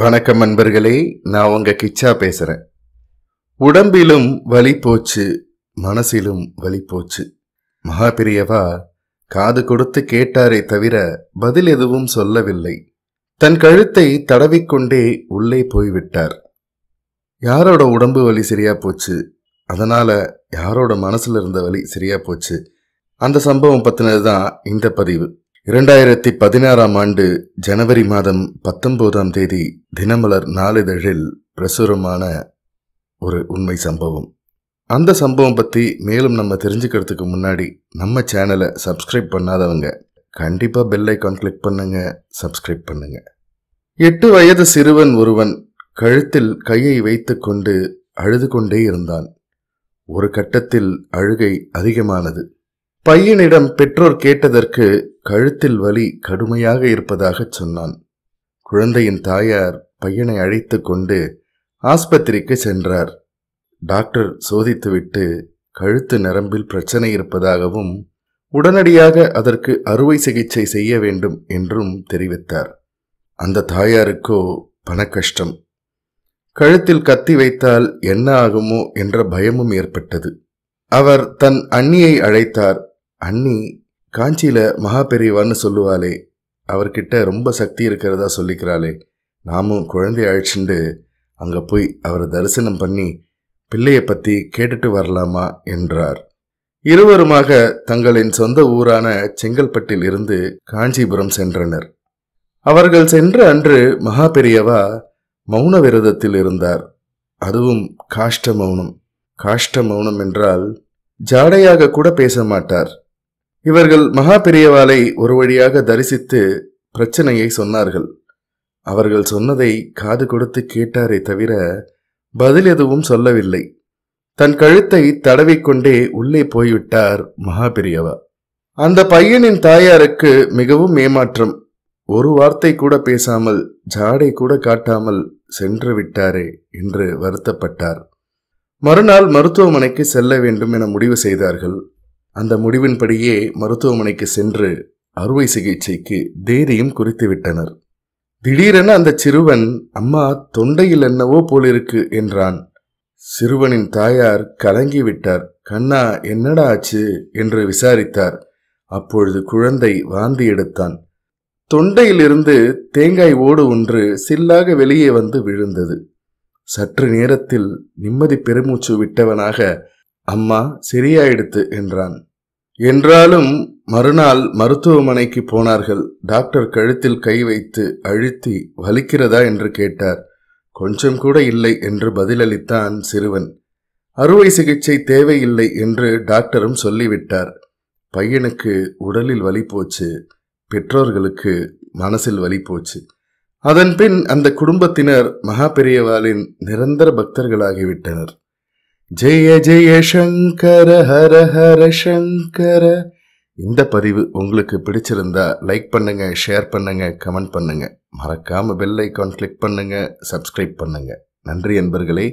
வணக்கம் நண்பர்களே நான் உங்க கிச்சா பேசுறேன் உடம்பிலும் வலி போச்சு மனசிலும் வலி போச்சு மகாபிரியவா காது கொடுத்து கேட்டாரே தவிர பதில் எதுவும் சொல்லவில்லை தன் கழுத்தை தடவிக்கொண்டே உள்ளே போய்விட்டார் யாரோட உடம்பு வலி சரியா போச்சு அதனால யாரோட மனசுல இருந்த வலி சரியா போச்சு அந்த சம்பவம் பத்தினதுதான் தான் இந்த பதிவு இரண்டாயிரத்தி பதினாறாம் ஆண்டு ஜனவரி மாதம் பத்தொன்பதாம் தேதி தினமலர் நாளிதழில் பிரசுரமான ஒரு உண்மை சம்பவம் அந்த சம்பவம் பற்றி மேலும் நம்ம தெரிஞ்சுக்கிறதுக்கு முன்னாடி நம்ம சேனலை சப்ஸ்கிரைப் பண்ணாதவங்க கண்டிப்பாக பெல்லைக்கான் கிளிக் பண்ணுங்க சப்ஸ்கிரைப் பண்ணுங்க எட்டு வயது சிறுவன் ஒருவன் கழுத்தில் கையை வைத்துக்கொண்டு அழுது கொண்டே இருந்தான் ஒரு கட்டத்தில் அழுகை அதிகமானது பையனிடம் பெற்றோர் கேட்டதற்கு கழுத்தில் வலி கடுமையாக இருப்பதாக சொன்னான் குழந்தையின் தாயார் பையனை அழைத்து கொண்டு ஆஸ்பத்திரிக்கு சென்றார் டாக்டர் சோதித்துவிட்டு கழுத்து நரம்பில் பிரச்சனை இருப்பதாகவும் உடனடியாக அதற்கு அறுவை சிகிச்சை செய்ய வேண்டும் என்றும் தெரிவித்தார் அந்த தாயாருக்கோ பணக்கஷ்டம் கழுத்தில் கத்தி வைத்தால் என்ன ஆகுமோ என்ற பயமும் ஏற்பட்டது அவர் தன் அண்ணியை அழைத்தார் அண்ணி காஞ்சியில மகா பெரியவான்னு சொல்லுவாளே அவர்கிட்ட ரொம்ப சக்தி இருக்கிறதா சொல்லிக்கிறாளே நாமும் குழந்தைய அழைச்சிண்டு அங்கே போய் அவரை தரிசனம் பண்ணி பிள்ளையை பத்தி கேட்டுட்டு வரலாமா என்றார் இருவருமாக தங்களின் சொந்த ஊரான செங்கல்பட்டில் இருந்து காஞ்சிபுரம் சென்றனர் அவர்கள் சென்ற அன்று மகா பெரியவா மௌன விரதத்தில் இருந்தார் அதுவும் காஷ்ட மௌனம் காஷ்ட மௌனம் என்றால் ஜாடையாக கூட பேச மாட்டார் இவர்கள் மகா பெரியவாளை ஒரு வழியாக தரிசித்து பிரச்சனையை சொன்னார்கள் அவர்கள் சொன்னதை காது கொடுத்து கேட்டாரே தவிர பதில் எதுவும் சொல்லவில்லை தன் கழுத்தை தடவிக்கொண்டே உள்ளே போய்விட்டார் மகா பெரியவா அந்த பையனின் தாயாருக்கு மிகவும் ஏமாற்றம் ஒரு வார்த்தை கூட பேசாமல் ஜாடை கூட காட்டாமல் சென்று விட்டாரே என்று வருத்தப்பட்டார் மறுநாள் மருத்துவமனைக்கு செல்ல வேண்டும் என முடிவு செய்தார்கள் அந்த முடிவின்படியே மருத்துவமனைக்கு சென்று அறுவை சிகிச்சைக்கு தேதியும் குறித்துவிட்டனர் திடீரென அந்த சிறுவன் அம்மா தொண்டையில் என்னவோ போலிருக்கு என்றான் சிறுவனின் தாயார் கலங்கிவிட்டார் கண்ணா என்னடா ஆச்சு என்று விசாரித்தார் அப்பொழுது குழந்தை வாந்தி எடுத்தான் தொண்டையிலிருந்து தேங்காய் ஓடு ஒன்று சில்லாக வெளியே வந்து விழுந்தது சற்று நேரத்தில் நிம்மதி பெருமூச்சு விட்டவனாக அம்மா சரியாயிடுத்து என்றான் என்றாலும் மறுநாள் மருத்துவமனைக்கு போனார்கள் டாக்டர் கழுத்தில் கை வைத்து அழுத்தி வலிக்கிறதா என்று கேட்டார் கொஞ்சம் கூட இல்லை என்று பதிலளித்தான் சிறுவன் அறுவை சிகிச்சை தேவையில்லை என்று டாக்டரும் சொல்லிவிட்டார் பையனுக்கு உடலில் வலி போச்சு பெற்றோர்களுக்கு மனசில் வலி போச்சு அதன்பின் அந்த குடும்பத்தினர் மகா பெரியவாளின் நிரந்தர பக்தர்களாகிவிட்டனர் ஜெய ஜெய சங்கர ஹர ஹர சங்கர இந்த பதிவு உங்களுக்கு பிடிச்சிருந்தா லைக் பண்ணுங்க ஷேர் பண்ணுங்க கமெண்ட் பண்ணுங்க மறக்காம பெல் ஐக்கான் கிளிக் பண்ணுங்க சப்ஸ்கிரைப் பண்ணுங்க நன்றி என்பர்களே